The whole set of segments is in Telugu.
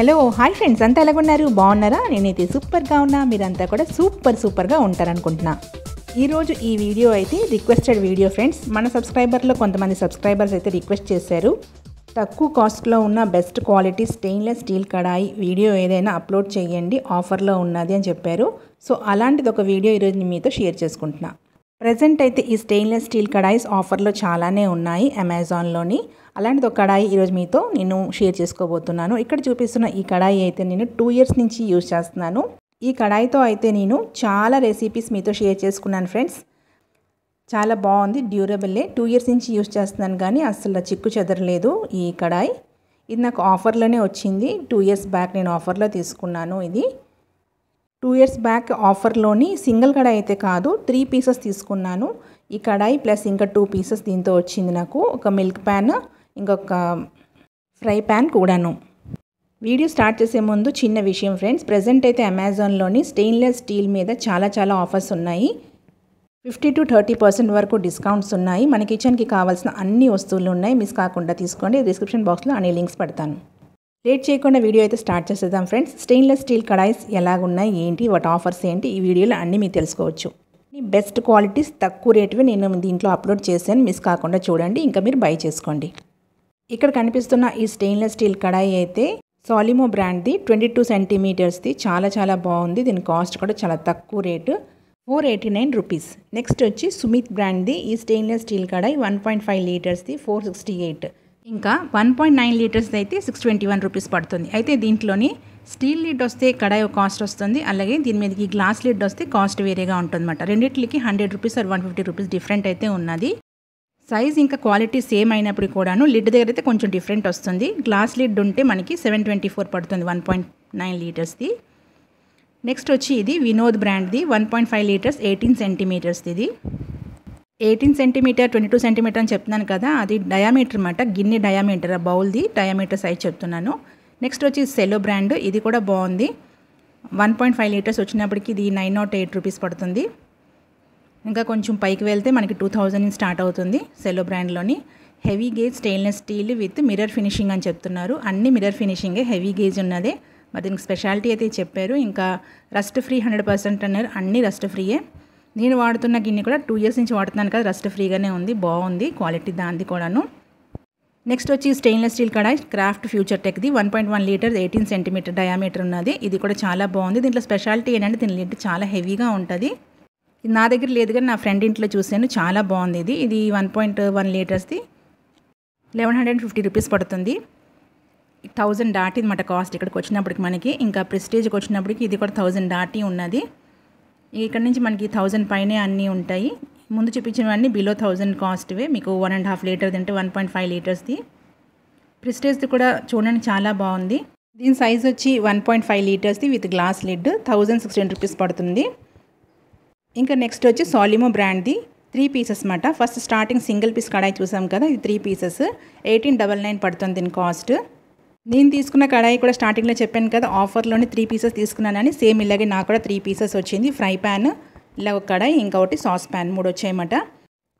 హలో హాయ్ ఫ్రెండ్స్ అంతా ఉన్నారు బాగున్నారా నేనైతే సూపర్గా ఉన్నా మీరంతా కూడా సూపర్ సూపర్గా ఉంటారనుకుంటున్నా ఈరోజు ఈ వీడియో అయితే రిక్వెస్టెడ్ వీడియో ఫ్రెండ్స్ మన సబ్స్క్రైబర్లో కొంతమంది సబ్స్క్రైబర్స్ అయితే రిక్వెస్ట్ చేశారు తక్కువ కాస్ట్లో ఉన్న బెస్ట్ క్వాలిటీ స్టెయిన్లెస్ స్టీల్ కడాయి వీడియో ఏదైనా అప్లోడ్ చేయండి ఆఫర్లో ఉన్నది అని చెప్పారు సో అలాంటిది ఒక వీడియో ఈరోజు మీతో షేర్ చేసుకుంటున్నా ప్రజెంట్ అయితే ఈ స్టెయిన్లెస్ స్టీల్ కడాయిస్ ఆఫర్లో చాలానే ఉన్నాయి అమెజాన్లోని అలాంటిది ఒక కడాయి ఈరోజు మీతో నేను షేర్ చేసుకోబోతున్నాను ఇక్కడ చూపిస్తున్న ఈ కడాయి అయితే నేను టూ ఇయర్స్ నుంచి యూజ్ చేస్తున్నాను ఈ కడాయితో అయితే నేను చాలా రెసిపీస్ మీతో షేర్ చేసుకున్నాను ఫ్రెండ్స్ చాలా బాగుంది డ్యూరబుల్లే టూ ఇయర్స్ నుంచి యూజ్ చేస్తున్నాను కానీ అసలు చిక్కు చెదరలేదు ఈ కడాయి ఇది నాకు ఆఫర్లోనే వచ్చింది టూ ఇయర్స్ బ్యాక్ నేను ఆఫర్లో తీసుకున్నాను ఇది టూ ఇయర్స్ బ్యాక్ ఆఫర్లోని సింగిల్ కడాయి అయితే కాదు త్రీ పీసెస్ తీసుకున్నాను ఈ కడాయి ప్లస్ ఇంకా టూ పీసెస్ దీంతో వచ్చింది నాకు ఒక మిల్క్ ప్యాన్ ఇంకొక ఫ్రై ప్యాన్ కూడాను వీడియో స్టార్ట్ చేసే ముందు చిన్న విషయం ఫ్రెండ్స్ ప్రజెంట్ అయితే అమెజాన్లోని స్టెయిన్లెస్ స్టీల్ మీద చాలా చాలా ఆఫర్స్ ఉన్నాయి ఫిఫ్టీ టు థర్టీ పర్సెంట్ వరకు డిస్కౌంట్స్ ఉన్నాయి మన కిచెన్కి కావాల్సిన అన్ని వస్తువులు ఉన్నాయి మిస్ కాకుండా తీసుకోండి డిస్క్రిప్షన్ బాక్స్లో అన్ని లింక్స్ పెడతాను లేట్ చేయకుండా వీడియో అయితే స్టార్ట్ చేసేద్దాం ఫ్రెండ్స్ స్టెయిన్లెస్ స్టీల్ కడాయిస్ ఎలాగున్నాయి ఏంటి వాటి ఆఫర్స్ ఏంటి ఈ వీడియోలో అన్నీ మీకు తెలుసుకోవచ్చు బెస్ట్ క్వాలిటీస్ తక్కువ రేటువి నేను దీంట్లో అప్లోడ్ చేశాను మిస్ కాకుండా చూడండి ఇంకా మీరు బై చేసుకోండి ఇక్కడ కనిపిస్తున్న ఈ స్టెయిన్లెస్ స్టీల్ కడాయి అయితే సాలిమో బ్రాండ్ది ట్వంటీ టూ సెంటీమీటర్స్ది చాలా చాలా బాగుంది దీని కాస్ట్ కూడా చాలా తక్కువ rate four eighty nine rupees next వచ్చి సుమిత్ బ్రాండ్ది ఈ స్టెయిన్లెస్ స్టీల్ కడాయి వన్ పాయింట్ ఫైవ్ లీటర్స్ది ఫోర్ సిక్స్టీ ఎయిట్ ఇంకా వన్ పాయింట్ నైన్ లీటర్స్ అయితే సిక్స్ ట్వంటీ వన్ రూపీస్ పడుతుంది అయితే దీంట్లోని స్టీల్ లీడ్ వస్తే కడాయి కాస్ట్ వస్తుంది అలాగే దీని మీదకి గ్లాస్ లీడ్ వస్తే కాస్ట్ వేరేగా ఉంటుందన్నమాట రెండింటికి hundred rupees or one fifty rupees different అయితే ఉన్నది సైజ్ ఇంకా క్వాలిటీ సేమ్ అయినప్పుడు కూడాను లిడ్ దగ్గర అయితే కొంచెం డిఫరెంట్ వస్తుంది గ్లాస్ లిడ్ ఉంటే మనకి సెవెన్ ట్వంటీ ఫోర్ పడుతుంది వన్ పాయింట్ నైన్ లీటర్స్ది నెక్స్ట్ వచ్చి ఇది వినోద్ బ్రాండ్ది one point five litres eighteen సెంటీమీటర్స్ది ఇది eighteen centimetre twenty two centimetre అని చెప్తున్నాను కదా అది డయామీటర్ అనమాట గిన్నె డయామీటర్ బౌల్ది డయామీటర్ సైజ్ చెప్తున్నాను నెక్స్ట్ వచ్చి సెలో బ్రాండ్ ఇది కూడా బాగుంది వన్ పాయింట్ ఫైవ్ లీటర్స్ వచ్చినప్పటికి ఇది నైన్ నాట్ ఎయిట్ రూపీస్ పడుతుంది ఇంకా కొంచెం పైకి వెళ్తే మనకి టూ థౌజండ్ స్టార్ట్ అవుతుంది సెలో బ్రాండ్లోని heavy gauge stainless steel with mirror finishing అని చెప్తున్నారు అన్ని మిరర్ ఫినిషింగే హెవీ గేజ్ ఉన్నదే మరి దీనికి స్పెషాలిటీ అయితే చెప్పారు ఇంకా రస్ట్ ఫ్రీ హండ్రెడ్ పర్సెంట్ అన్నారు అన్నీ రస్ట్ ఫ్రీయే నేను వాడుతున్న గిన్నె కూడా టూ ఇయర్స్ నుంచి వాడుతున్నాను కదా రస్ట్ ఫ్రీగానే ఉంది బాగుంది క్వాలిటీ దానిది కూడాను నెక్స్ట్ వచ్చి స్టెయిన్లెస్ స్టీల్ కడాయి క్రాఫ్ట్ ఫ్యూచర్ టెక్ది one point one litre eighteen centimetre diameter ఉన్నది ఇది కూడా చాలా బాగుంది దీంట్లో స్పెషాలిటీ ఏంటంటే దీని లిడ్ చాలా హెవీగా ఉంటుంది నా దగ్గర లేదు కానీ నా ఫ్రెండ్ ఇంట్లో చూశాను చాలా బాగుంది ఇది ఇది వన్ పాయింట్ వన్ లీటర్స్ది లెవెన్ హండ్రెడ్ ఫిఫ్టీ రూపీస్ పడుతుంది థౌజండ్ దాటి అనమాట కాస్ట్ ఇక్కడికి వచ్చినప్పటికి మనకి ఇంకా ప్రెస్టేజ్కి వచ్చినప్పటికి ఇది కూడా థౌజండ్ దాటి ఉన్నది ఇక్కడ నుంచి మనకి థౌజండ్ పైనే అన్నీ ఉంటాయి ముందు చూపించినవన్నీ బిలో థౌజండ్ కాస్ట్వే మీకు వన్ అండ్ హాఫ్ లీటర్ది అంటే వన్ పాయింట్ ఫైవ్ లీటర్స్ది ప్రిస్టేజ్ది కూడా చూడండి చాలా బాగుంది దీని సైజ్ వచ్చి వన్ పాయింట్ ఫైవ్ లీటర్స్ది with glass lid thousand sixteen rupees పడుతుంది ఇంకా నెక్స్ట్ వచ్చి సాలిమో బ్రాండ్ది త్రీ పీసెస్ మాట ఫస్ట్ స్టార్టింగ్ సింగిల్ పీస్ కడాయి చూసాం కదా ఇది three pieces eighteen double nine పడుతుంది దీని కాస్ట్ నేను తీసుకున్న కడాయి కూడా స్టార్టింగ్లో చెప్పాను కదా ఆఫర్లోనే త్రీ పీసెస్ తీసుకున్నానని సేమ్ ఇలాగే నాకు కూడా త్రీ పీసెస్ వచ్చింది ఫ్రై ప్యాన్ ఇలా ఒక కడాయి ఇంకొకటి సాస్ ప్యాన్ మూడు వచ్చాయన్నమాట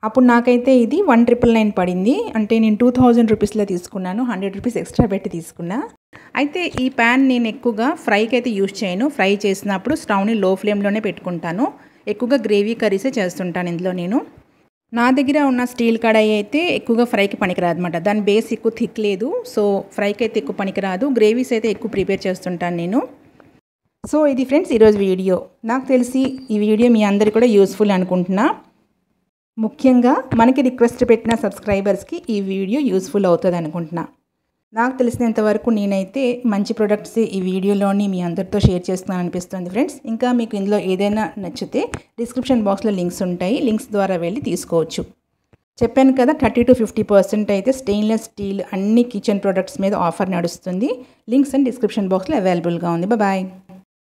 అప్పుడు నాకైతే ఇది వన్ ట్రిపుల్ నైన్ పడింది అంటే నేను టూ థౌజండ్ రూపీస్లో తీసుకున్నాను హండ్రెడ్ రూపీస్ ఎక్స్ట్రా పెట్టి తీసుకున్నా అయితే ఈ ప్యాన్ నేను ఎక్కువగా ఫ్రైకి అయితే యూజ్ చేయను ఫ్రై చేసినప్పుడు స్టవ్ని లో ఫ్లేమ్లోనే పెట్టుకుంటాను ఎక్కువగా గ్రేవీ కర్రీసే చేస్తుంటాను ఇందులో నేను నా దగ్గర ఉన్న స్టీల్ కడాయి అయితే ఎక్కువగా ఫ్రైకి పనికిరాదు అనమాట దాని బేస్ ఎక్కువ థిక్ లేదు సో ఫ్రైకి అయితే ఎక్కువ పనికిరాదు గ్రేవీస్ అయితే ఎక్కువ ప్రిపేర్ చేస్తుంటాను నేను సో ఇది ఫ్రెండ్స్ ఈరోజు వీడియో నాకు తెలిసి ఈ వీడియో మీ అందరికీ కూడా యూస్ఫుల్ అనుకుంటున్నా ముఖ్యంగా మనకి రిక్వెస్ట్ పెట్టిన సబ్స్క్రైబర్స్కి ఈ వీడియో యూస్ఫుల్ అవుతుంది అనుకుంటున్నాను నాకు తెలిసినంత వరకు నేనైతే మంచి ప్రొడక్ట్స్ ఈ వీడియోలోని మీ అందరితో షేర్ చేస్తున్నాను అనిపిస్తుంది ఫ్రెండ్స్ ఇంకా మీకు ఇందులో ఏదైనా నచ్చితే డిస్క్రిప్షన్ బాక్స్లో లింక్స్ ఉంటాయి లింక్స్ ద్వారా వెళ్ళి తీసుకోవచ్చు చెప్పాను కదా థర్టీ టు ఫిఫ్టీ పర్సెంట్ అయితే స్టెయిన్లెస్ స్టీల్ అన్ని కిచెన్ ప్రొడక్ట్స్ మీద ఆఫర్ నడుస్తుంది లింక్స్ అండ్ డిస్క్రిప్షన్ బాక్స్లో అవైలబుల్గా ఉంది బాయ్